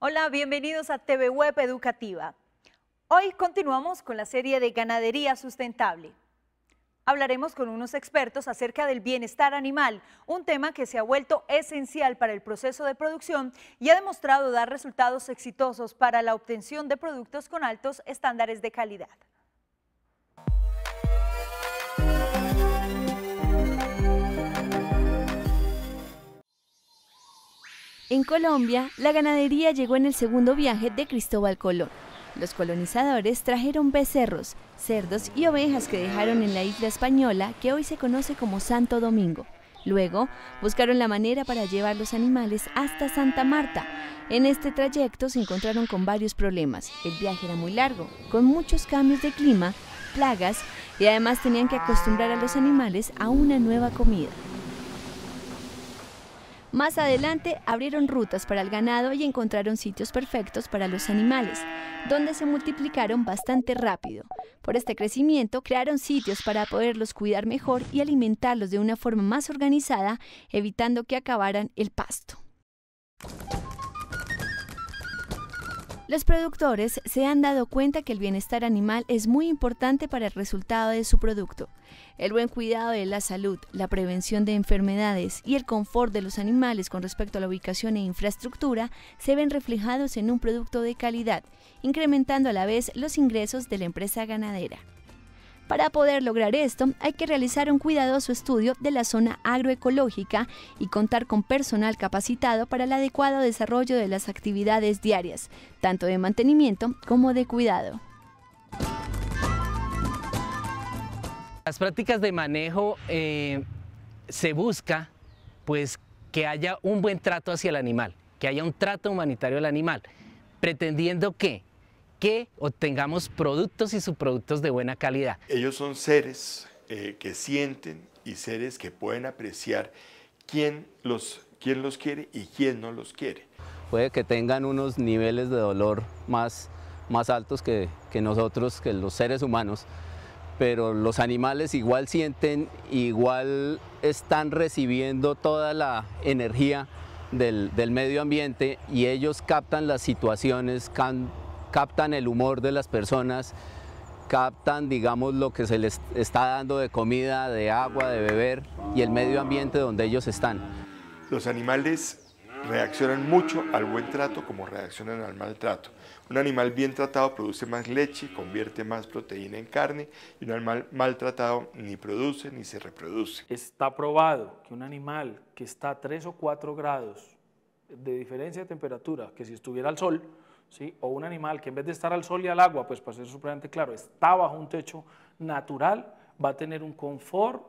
Hola, bienvenidos a TV Web Educativa. Hoy continuamos con la serie de Ganadería Sustentable. Hablaremos con unos expertos acerca del bienestar animal, un tema que se ha vuelto esencial para el proceso de producción y ha demostrado dar resultados exitosos para la obtención de productos con altos estándares de calidad. En Colombia, la ganadería llegó en el segundo viaje de Cristóbal Colón. Los colonizadores trajeron becerros, cerdos y ovejas que dejaron en la isla española que hoy se conoce como Santo Domingo. Luego, buscaron la manera para llevar los animales hasta Santa Marta. En este trayecto se encontraron con varios problemas. El viaje era muy largo, con muchos cambios de clima, plagas y además tenían que acostumbrar a los animales a una nueva comida. Más adelante abrieron rutas para el ganado y encontraron sitios perfectos para los animales, donde se multiplicaron bastante rápido. Por este crecimiento crearon sitios para poderlos cuidar mejor y alimentarlos de una forma más organizada, evitando que acabaran el pasto. Los productores se han dado cuenta que el bienestar animal es muy importante para el resultado de su producto. El buen cuidado de la salud, la prevención de enfermedades y el confort de los animales con respecto a la ubicación e infraestructura se ven reflejados en un producto de calidad, incrementando a la vez los ingresos de la empresa ganadera. Para poder lograr esto, hay que realizar un cuidadoso estudio de la zona agroecológica y contar con personal capacitado para el adecuado desarrollo de las actividades diarias, tanto de mantenimiento como de cuidado. Las prácticas de manejo eh, se busca pues que haya un buen trato hacia el animal, que haya un trato humanitario al animal, pretendiendo que que obtengamos productos y subproductos de buena calidad. Ellos son seres eh, que sienten y seres que pueden apreciar quién los, quién los quiere y quién no los quiere. Puede que tengan unos niveles de dolor más, más altos que, que nosotros, que los seres humanos, pero los animales igual sienten, igual están recibiendo toda la energía del, del medio ambiente y ellos captan las situaciones, captan el humor de las personas, captan, digamos, lo que se les está dando de comida, de agua, de beber y el medio ambiente donde ellos están. Los animales reaccionan mucho al buen trato como reaccionan al maltrato. Un animal bien tratado produce más leche, convierte más proteína en carne y un animal maltratado ni produce ni se reproduce. Está probado que un animal que está a 3 o 4 grados de diferencia de temperatura, que si estuviera al sol, o un animal que en vez de estar al sol y al agua, pues para ser supremamente claro, está bajo un techo natural, va a tener un confort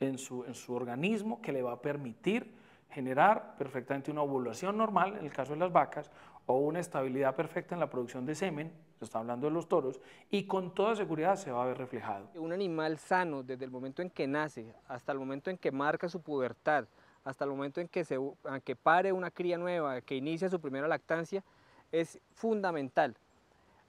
en su, organismo que le va a permitir generar perfectamente una ovulación normal, en el caso de las vacas, o una estabilidad perfecta en la producción de semen, se está hablando de los toros, y con toda seguridad se va a ver reflejado. Un animal sano, desde el momento en que nace, hasta el momento en que marca su pubertad, hasta el momento en que, se, en que pare una cría nueva, que inicia su primera lactancia, es fundamental.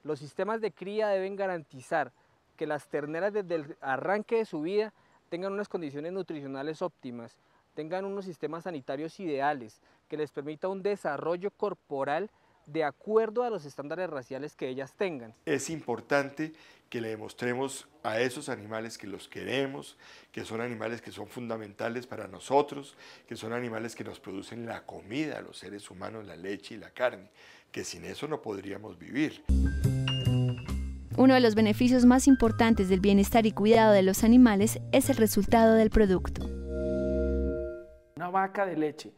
Los sistemas de cría deben garantizar que las terneras desde el arranque de su vida tengan unas condiciones nutricionales óptimas, tengan unos sistemas sanitarios ideales, que les permita un desarrollo corporal de acuerdo a los estándares raciales que ellas tengan. Es importante que le demostremos a esos animales que los queremos, que son animales que son fundamentales para nosotros, que son animales que nos producen la comida, los seres humanos, la leche y la carne, que sin eso no podríamos vivir. Uno de los beneficios más importantes del bienestar y cuidado de los animales es el resultado del producto. Una vaca de leche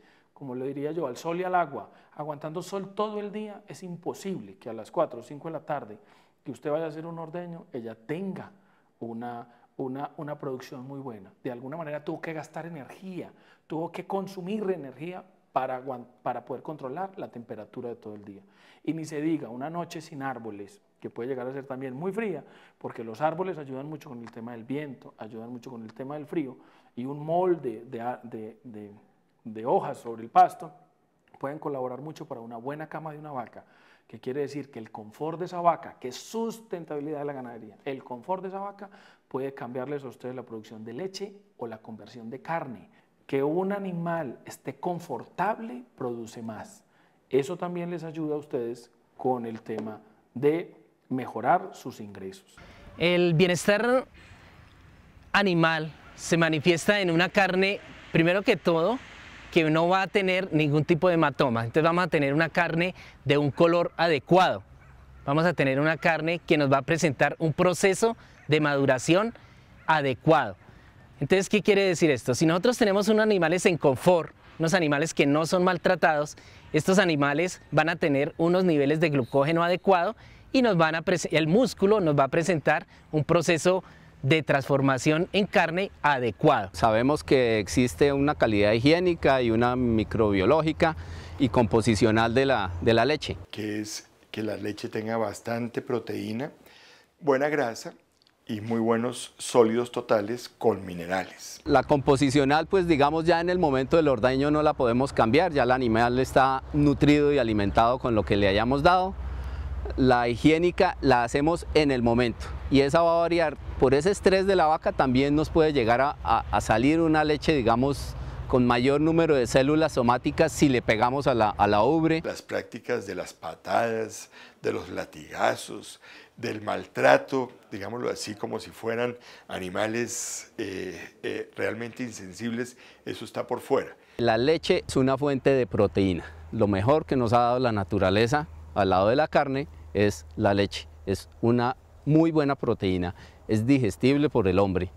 como le diría yo, al sol y al agua, aguantando sol todo el día, es imposible que a las 4 o 5 de la tarde que usted vaya a hacer un ordeño, ella tenga una, una, producción muy buena. De alguna manera tuvo que gastar energía, tuvo que consumir energía para, para poder controlar la temperatura de todo el día. Y ni se diga, una noche sin árboles, que puede llegar a ser también muy fría, porque los árboles ayudan mucho con el tema del viento, ayudan mucho con el tema del frío, y un molde de de hojas sobre el pasto pueden colaborar mucho para una buena cama de una vaca, que quiere decir que el confort de esa vaca, que es sustentabilidad de la ganadería, el confort de esa vaca puede cambiarles a ustedes la producción de leche o la conversión de carne. Que un animal esté confortable produce más. Eso también les ayuda a ustedes con el tema de mejorar sus ingresos. El bienestar animal se manifiesta en una carne, primero que todo, que no va a tener ningún tipo de hematoma. Entonces vamos a tener una carne de un color adecuado. Vamos a tener una carne que nos va a presentar un proceso de maduración adecuado. Entonces, ¿qué quiere decir esto? Si nosotros tenemos unos animales en confort, unos animales que no son maltratados, estos animales van a tener unos niveles de glucógeno adecuado y nos van a el músculo nos va a presentar un proceso de transformación en carne adecuada. Sabemos que existe una calidad higiénica y una microbiológica y composicional de la, de la leche. Que es que la leche tenga bastante proteína, buena grasa y muy buenos sólidos totales con minerales. La composicional, pues digamos ya en el momento del ordeño no la podemos cambiar, ya el animal está nutrido y alimentado con lo que le hayamos dado. La higiénica la hacemos en el momento y esa va a variar por ese estrés de la vaca también nos puede llegar a, salir una leche, digamos, con mayor número de células somáticas si le pegamos a la, ubre. Las prácticas de las patadas, de los latigazos, del maltrato, digámoslo así, como si fueran animales eh, eh, realmente insensibles, eso está por fuera. La leche es una fuente de proteína. Lo mejor que nos ha dado la naturaleza al lado de la carne es la leche. Es una muy buena proteína es digestible por el hombre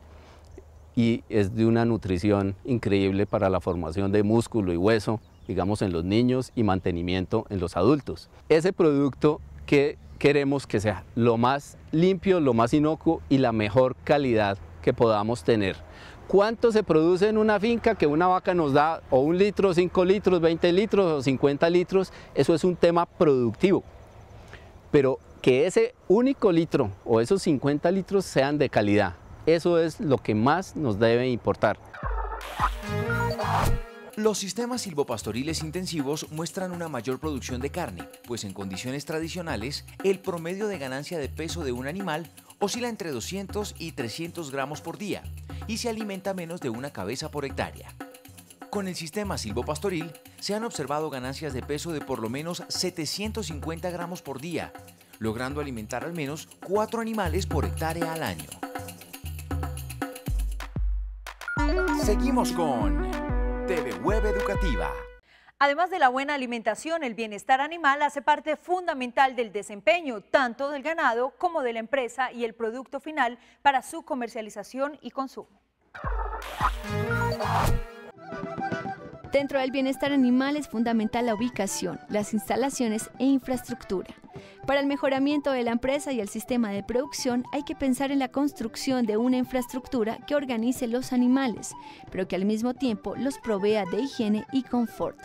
y es de una nutrición increíble para la formación de músculo y hueso, digamos en los niños y mantenimiento en los adultos. Ese producto que queremos que sea lo más limpio, lo más inocuo y la mejor calidad que podamos tener. ¿Cuánto se produce en una finca que una vaca nos da o un litro, cinco litros, veinte litros o cincuenta litros? Eso es un tema productivo. Pero que ese único litro o esos 50 litros sean de calidad. Eso es lo que más nos debe importar. Los sistemas silvopastoriles intensivos muestran una mayor producción de carne, pues en condiciones tradicionales el promedio de ganancia de peso de un animal oscila entre 200 y 300 gramos por día y se alimenta menos de una cabeza por hectárea. Con el sistema silvopastoril se han observado ganancias de peso de por lo menos 750 gramos por día logrando alimentar al menos cuatro animales por hectárea al año. Seguimos con TV Web Educativa. Además de la buena alimentación, el bienestar animal hace parte fundamental del desempeño, tanto del ganado como de la empresa y el producto final para su comercialización y consumo. Dentro del bienestar animal es fundamental la ubicación, las instalaciones e infraestructura. Para el mejoramiento de la empresa y el sistema de producción hay que pensar en la construcción de una infraestructura que organice los animales, pero que al mismo tiempo los provea de higiene y confort.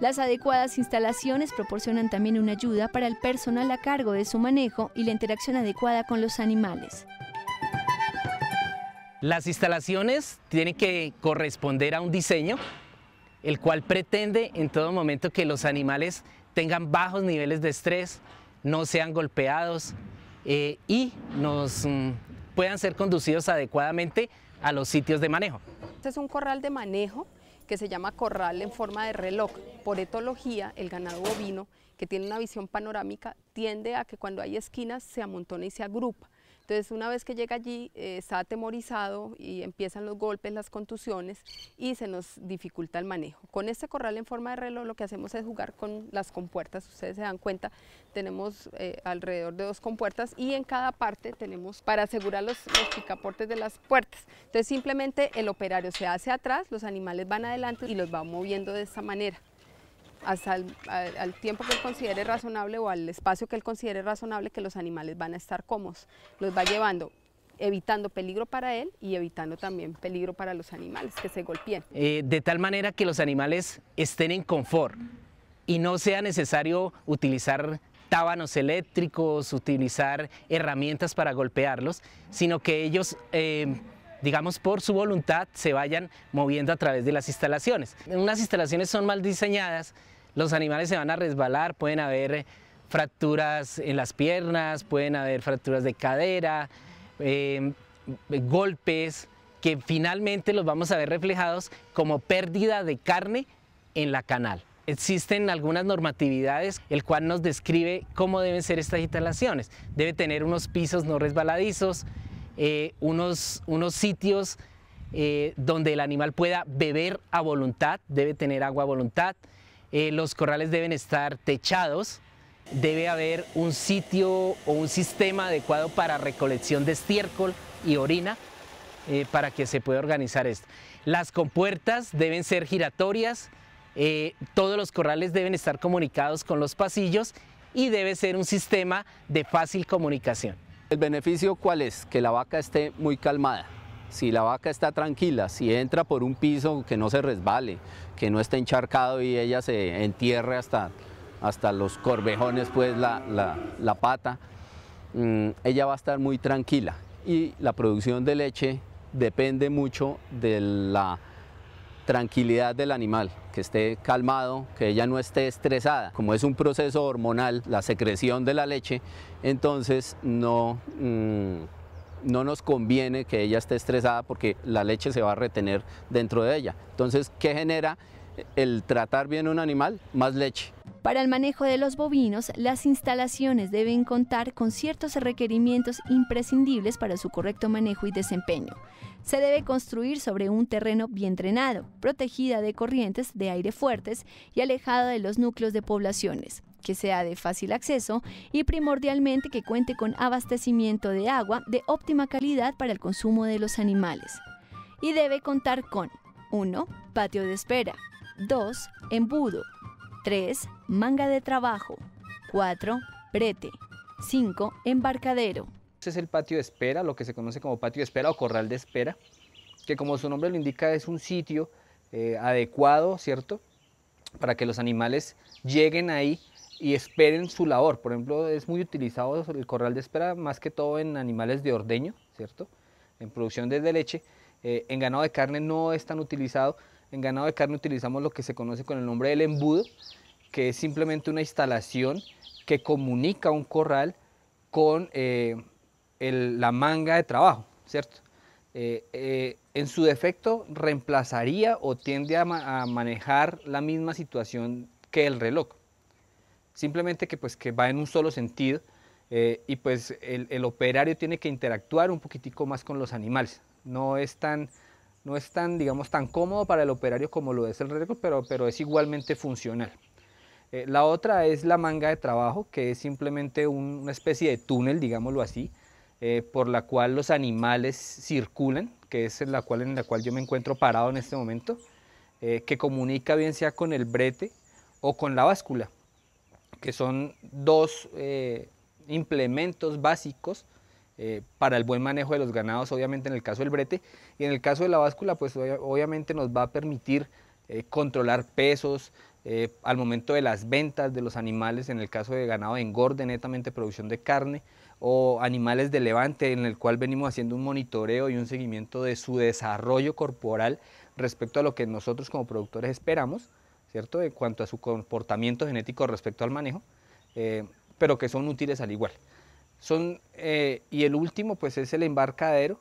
Las adecuadas instalaciones proporcionan también una ayuda para el personal a cargo de su manejo y la interacción adecuada con los animales. Las instalaciones tienen que corresponder a un diseño, el cual pretende en todo momento que los animales tengan bajos niveles de estrés, no sean golpeados eh, y nos mm, puedan ser conducidos adecuadamente a los sitios de manejo. Este es un corral de manejo que se llama corral en forma de reloj. Por etología, el ganado bovino, que tiene una visión panorámica, tiende a que cuando hay esquinas se amontone y se agrupa. Entonces, una vez que llega allí, eh, está atemorizado y empiezan los golpes, las contusiones y se nos dificulta el manejo. Con este corral en forma de reloj lo que hacemos es jugar con las compuertas. Ustedes se dan cuenta, tenemos eh, alrededor de dos compuertas y en cada parte tenemos para asegurar los, los picaportes de las puertas. Entonces, simplemente el operario se hace atrás, los animales van adelante y los va moviendo de esta manera hasta el, al, tiempo que él considere razonable o al espacio que él considere razonable que los animales van a estar cómodos. Los va llevando evitando peligro para él y evitando también peligro para los animales que se golpeen. Eh, de tal manera que los animales estén en confort y no sea necesario utilizar tábanos eléctricos, utilizar herramientas para golpearlos, sino que ellos, eh, digamos, por su voluntad se vayan moviendo a través de las instalaciones. Unas instalaciones son mal diseñadas, los animales se van a resbalar, pueden haber eh, fracturas en las piernas, pueden haber fracturas de cadera, em, golpes, que finalmente los vamos a ver reflejados como pérdida de carne en la canal. Existen algunas normatividades, el cual nos describe cómo deben ser estas instalaciones. Debe tener unos pisos no resbaladizos, eh, unos, sitios eh, donde el animal pueda beber a voluntad, debe tener agua a voluntad, eh, los corrales deben estar techados, debe haber un sitio o un sistema adecuado para recolección de estiércol y orina eh, para que se pueda organizar esto. Las compuertas deben ser giratorias, eh, todos los corrales deben estar comunicados con los pasillos y debe ser un sistema de fácil comunicación. ¿El beneficio cuál es? Que la vaca esté muy calmada si la vaca está tranquila, si entra por un piso que no se resbale, que no esté encharcado y ella se entierre hasta, hasta los corvejones, pues la, pata, mm, ella va a estar muy tranquila. Y la producción de leche depende mucho de la tranquilidad del animal, que esté calmado, que ella no esté estresada. Como es un proceso hormonal, la secreción de la leche, entonces no... Mm, no nos conviene que ella esté estresada porque la leche se va a retener dentro de ella. Entonces, ¿qué genera el tratar bien un animal? Más leche. Para el manejo de los bovinos, las instalaciones deben contar con ciertos requerimientos imprescindibles para su correcto manejo y desempeño. Se debe construir sobre un terreno bien drenado, protegida de corrientes de aire fuertes y alejada de los núcleos de poblaciones que sea de fácil acceso y primordialmente que cuente con abastecimiento de agua de óptima calidad para el consumo de los animales. Y debe contar con 1. Patio de espera. 2. Embudo. 3. Manga de trabajo. 4. Prete. 5. Embarcadero. Este es el patio de espera, lo que se conoce como patio de espera o corral de espera, que como su nombre lo indica es un sitio eh, adecuado, ¿cierto? Para que los animales lleguen ahí y esperen su labor. Por ejemplo, es muy utilizado el corral de espera más que todo en animales de ordeño, ¿cierto? En producción de leche. Eh, en ganado de carne no es tan utilizado. En ganado de carne utilizamos lo que se conoce con el nombre del embudo, que es simplemente una instalación que comunica un corral con eh, la manga de trabajo, ¿cierto? Eh, en su defecto reemplazaría o tiende a, manejar la misma situación que el reloj simplemente que, pues, que va en un solo sentido eh, y pues el, operario tiene que interactuar un poquitico más con los animales. No es tan, no es tan digamos, tan cómodo para el operario como lo es el récord, pero, pero es igualmente funcional. Eh, la otra es la manga de trabajo, que es simplemente una especie de túnel, digámoslo así, eh, por la cual los animales circulan, que es en la cual, en la cual yo me encuentro parado en este momento, que comunica bien sea con el brete o con la báscula que son dos eh, implementos básicos eh, para el buen manejo de los ganados, obviamente en el caso del brete, y en el caso de la báscula, pues obviamente nos va a permitir eh, controlar pesos al momento de las ventas de los animales, en el caso de ganado de engorde, netamente producción de carne, o animales de levante, en el cual venimos haciendo un monitoreo y un seguimiento de su desarrollo corporal respecto a lo que nosotros como productores esperamos. ¿cierto? En cuanto a su comportamiento genético respecto al manejo, eh, pero que son útiles al igual. Son, eh, y el último, pues es el embarcadero,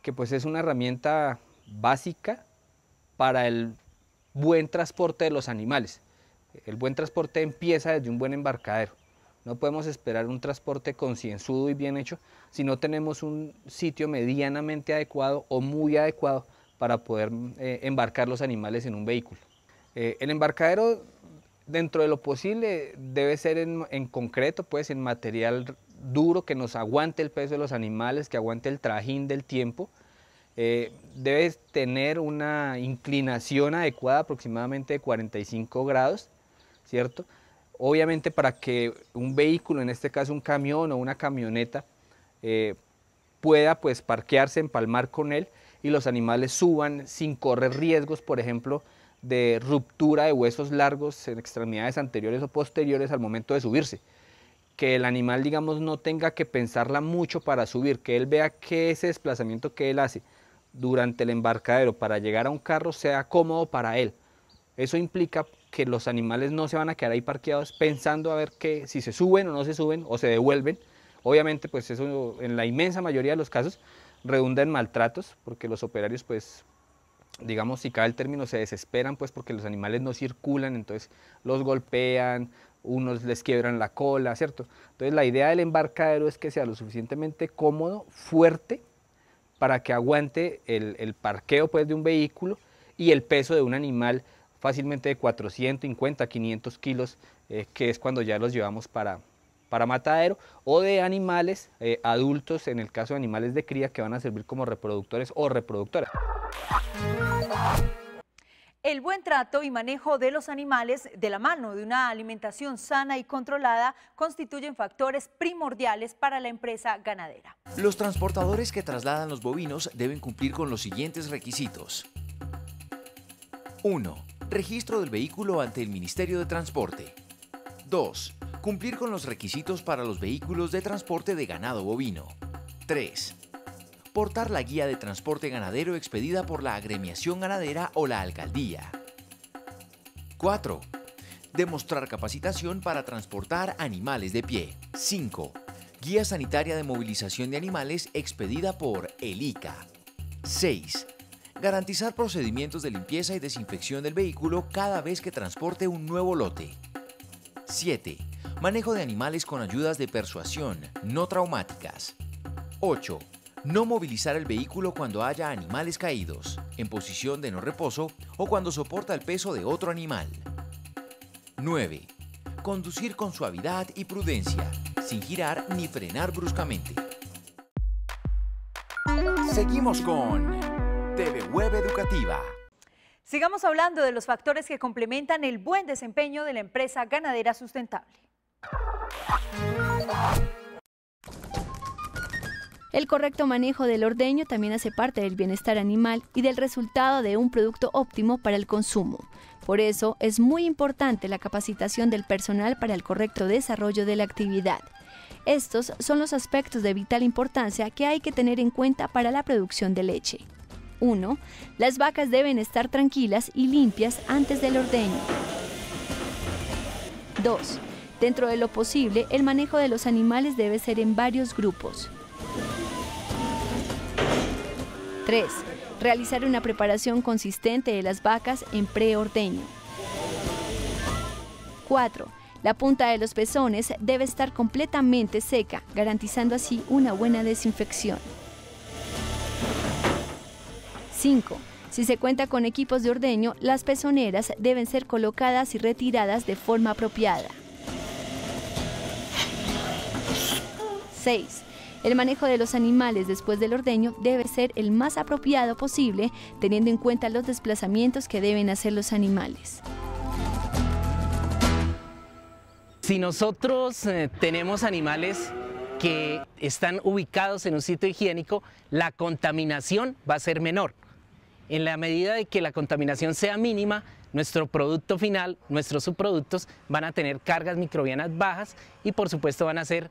que pues es una herramienta básica para el buen transporte de los animales. El buen transporte empieza desde un buen embarcadero. No podemos esperar un transporte concienzudo y bien hecho si no tenemos un sitio medianamente adecuado o muy adecuado para poder eh, embarcar los animales en un vehículo. Eh, el embarcadero, dentro de lo posible, debe ser en, concreto, pues en material duro que nos aguante el peso de los animales, que aguante el trajín del tiempo. Eh, debe tener una inclinación adecuada, aproximadamente de 45 grados, ¿cierto? Obviamente para que un vehículo, en este caso un camión o una camioneta, eh, pueda pues parquearse, empalmar con él y los animales suban sin correr riesgos, por ejemplo, de ruptura de huesos largos en extremidades anteriores o posteriores al momento de subirse. Que el animal, digamos, no tenga que pensarla mucho para subir, que él vea que ese desplazamiento que él hace durante el embarcadero para llegar a un carro sea cómodo para él. Eso implica que los animales no se van a quedar ahí parqueados pensando a ver que si se suben o no se suben o se devuelven. Obviamente, pues eso en la inmensa mayoría de los casos redunda en maltratos, porque los operarios pues digamos, si cae el término, se desesperan, pues porque los animales no circulan, entonces los golpean, unos les quiebran la cola, ¿cierto? Entonces la idea del embarcadero es que sea lo suficientemente cómodo, fuerte, para que aguante el, parqueo pues, de un vehículo y el peso de un animal fácilmente de 450, 500 kilos, eh, que es cuando ya los llevamos para, para matadero o de animales eh, adultos, en el caso de animales de cría que van a servir como reproductores o reproductoras. El buen trato y manejo de los animales de la mano de una alimentación sana y controlada constituyen factores primordiales para la empresa ganadera. Los transportadores que trasladan los bovinos deben cumplir con los siguientes requisitos. 1. Registro del vehículo ante el Ministerio de Transporte. 2. Cumplir con los requisitos para los vehículos de transporte de ganado bovino. 3. Portar la guía de transporte ganadero expedida por la agremiación ganadera o la alcaldía. 4. Demostrar capacitación para transportar animales de pie. 5. Guía sanitaria de movilización de animales expedida por el ICA. 6. Garantizar procedimientos de limpieza y desinfección del vehículo cada vez que transporte un nuevo lote. 7. Manejo de animales con ayudas de persuasión, no traumáticas. 8. No movilizar el vehículo cuando haya animales caídos, en posición de no reposo o cuando soporta el peso de otro animal. 9. Conducir con suavidad y prudencia, sin girar ni frenar bruscamente. Seguimos con TV Web Educativa. Sigamos hablando de los factores que complementan el buen desempeño de la empresa ganadera sustentable. El correcto manejo del ordeño también hace parte del bienestar animal y del resultado de un producto óptimo para el consumo. Por eso es muy importante la capacitación del personal para el correcto desarrollo de la actividad. Estos son los aspectos de vital importancia que hay que tener en cuenta para la producción de leche. 1. Las vacas deben estar tranquilas y limpias antes del ordeño. 2. Dentro de lo posible, el manejo de los animales debe ser en varios grupos. 3. Realizar una preparación consistente de las vacas en preordeño. 4. La punta de los pezones debe estar completamente seca, garantizando así una buena desinfección. 5. Si se cuenta con equipos de ordeño, las pezoneras deben ser colocadas y retiradas de forma apropiada. El manejo de los animales después del ordeño debe ser el más apropiado posible, teniendo en cuenta los desplazamientos que deben hacer los animales. Si nosotros eh, tenemos animales que están ubicados en un sitio higiénico, la contaminación va a ser menor. En la medida de que la contaminación sea mínima, nuestro producto final, nuestros subproductos van a tener cargas microbianas bajas y por supuesto van a ser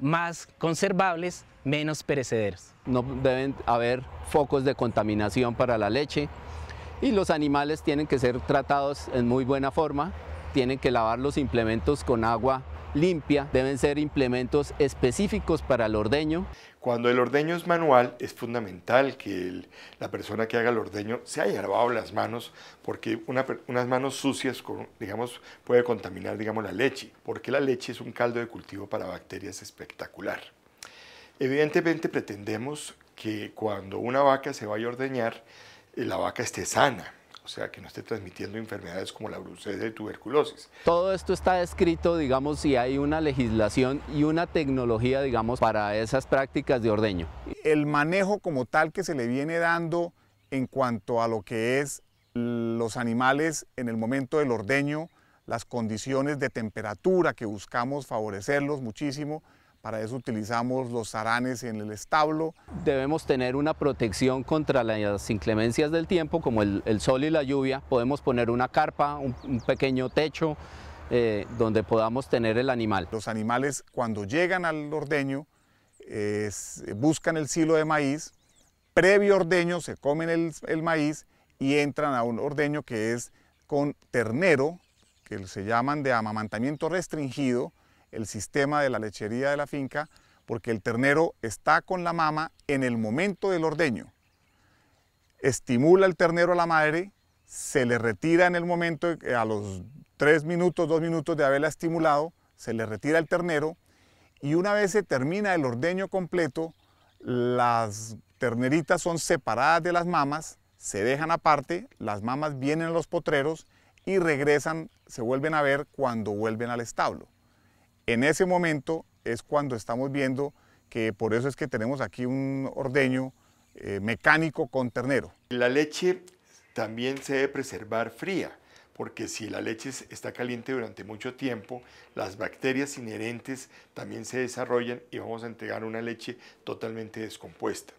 más conservables, menos perecederos. No deben haber focos de contaminación para la leche y los animales tienen que ser tratados en muy buena forma tienen que lavar los implementos con agua limpia, deben ser implementos específicos para el ordeño. Cuando el ordeño es manual, es fundamental que la persona que haga el ordeño se haya lavado las manos, porque unas manos sucias, digamos, puede contaminar, digamos, la leche, porque la leche es un caldo de cultivo para bacterias espectacular. Evidentemente pretendemos que cuando una vaca se vaya a ordeñar, eh, la vaca esté sana, o sea, que no esté transmitiendo enfermedades como la brucesa y tuberculosis. Todo esto está descrito, digamos, si hay una legislación y una tecnología, digamos, para esas prácticas de ordeño. El manejo como tal que se le viene dando en cuanto a lo que es los animales en el momento del ordeño, las condiciones de temperatura que buscamos favorecerlos muchísimo, para eso utilizamos los aranes en el establo. Debemos tener una protección contra las inclemencias del tiempo, como el, sol y la lluvia. Podemos poner una carpa, un, pequeño techo, eh, donde podamos tener el animal. Los animales cuando llegan al ordeño buscan el silo de maíz, previo ordeño se comen el, maíz y entran a un ordeño que es con ternero, que se llaman de amamantamiento restringido, el sistema de la lechería de la finca porque el ternero está con la mama en el momento del ordeño. Estimula el ternero a la madre, se le retira en el momento, eh, a los tres minutos, dos minutos de haberla estimulado, se le retira el ternero y una vez se termina el ordeño completo, las terneritas son separadas de las mamas, se dejan aparte, las mamas vienen a los potreros y regresan, se vuelven a ver cuando vuelven al establo. En ese momento es cuando estamos viendo que por eso es que tenemos aquí un ordeño eh, mecánico con ternero. La leche también se debe preservar fría, porque si la leche está caliente durante mucho tiempo, las bacterias inherentes también se desarrollan y vamos a entregar una leche totalmente descompuesta.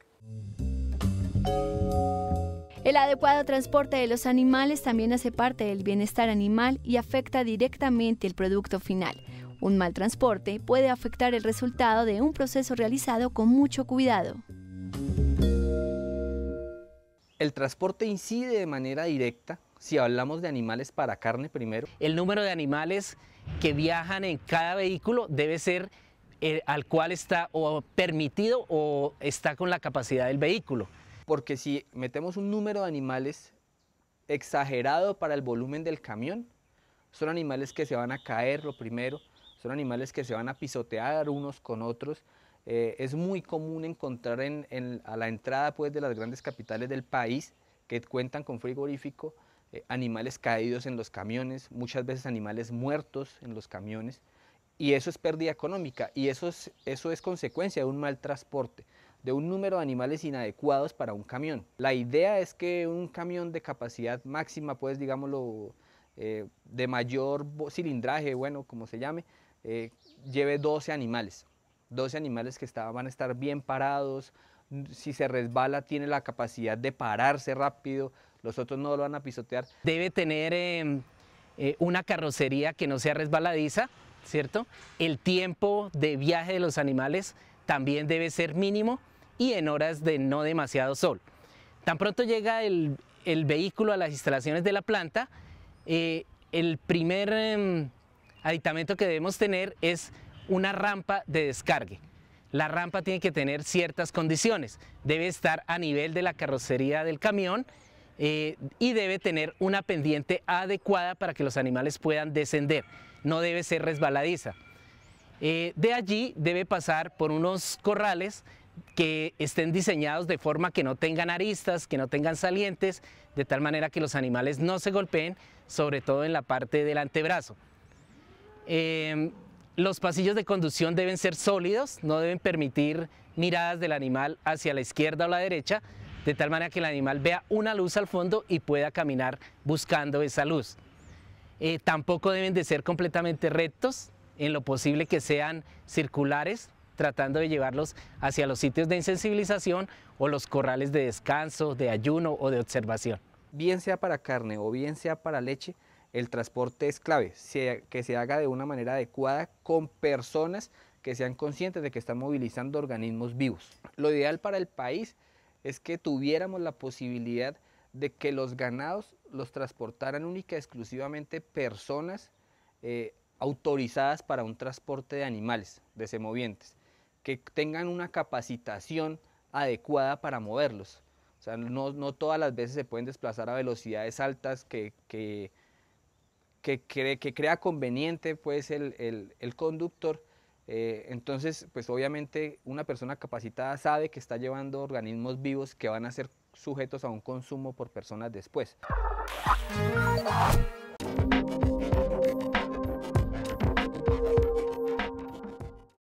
El adecuado transporte de los animales también hace parte del bienestar animal y afecta directamente el producto final. Un mal transporte puede afectar el resultado de un proceso realizado con mucho cuidado. El transporte incide de manera directa si hablamos de animales para carne primero. El número de animales que viajan en cada vehículo debe ser eh, al cual está o permitido o está con la capacidad del vehículo. Porque si metemos un número de animales exagerado para el volumen del camión, son animales que se van a caer lo primero, son animales que se van a pisotear unos con otros. Eh, es muy común encontrar a la entrada pues, de las grandes capitales del país que cuentan con frigorífico, eh, animales caídos en los camiones, muchas veces animales muertos en los camiones, y eso es pérdida económica, y eso es, eso es consecuencia de un mal transporte, de un número de animales inadecuados para un camión. La idea es que un camión de capacidad máxima, pues digámoslo, eh, de mayor cilindraje, bueno, como se llame, eh, lleve 12 animales. 12 animales que van a estar bien parados. Si se resbala, tiene la capacidad de pararse rápido. Los otros no lo van a pisotear. Debe tener em, eh, una carrocería que no sea resbaladiza, ¿cierto? El tiempo de viaje de los animales también debe ser mínimo y en horas de no demasiado sol. Tan pronto llega el, el vehículo a las instalaciones de la planta, eh, el primer em, aditamento que debemos tener es una rampa de descargue. La rampa tiene que tener ciertas condiciones, debe estar a nivel de la carrocería del camión eh, y debe tener una pendiente adecuada para que los animales puedan descender, no debe ser resbaladiza. Eh, de allí debe pasar por unos corrales que estén diseñados de forma que no tengan aristas, que no tengan salientes, de tal manera que los animales no se golpeen, sobre todo en la parte del antebrazo. Em, los pasillos de conducción deben ser sólidos, no deben permitir miradas del animal hacia la izquierda o la derecha, de tal manera que el animal vea una luz al fondo y pueda caminar buscando esa luz. Eh, tampoco deben de ser completamente rectos, en lo posible que sean circulares, tratando de llevarlos hacia los sitios de insensibilización o los corrales de descanso, de ayuno o de observación. Bien sea para carne o bien sea para leche, el transporte es clave, que se haga de una manera adecuada con personas que sean conscientes de que están movilizando organismos vivos. Lo ideal para el país es que tuviéramos la posibilidad de que los ganados los transportaran únicamente y exclusivamente personas eh, autorizadas para un transporte de animales, de semovientes, que tengan una capacitación adecuada para moverlos. O sea, no, todas las veces se pueden desplazar a velocidades altas que que, cree, que crea conveniente pues, el, conductor. Eh, entonces, pues obviamente una persona capacitada sabe que está llevando organismos vivos que van a ser sujetos a un consumo por personas después.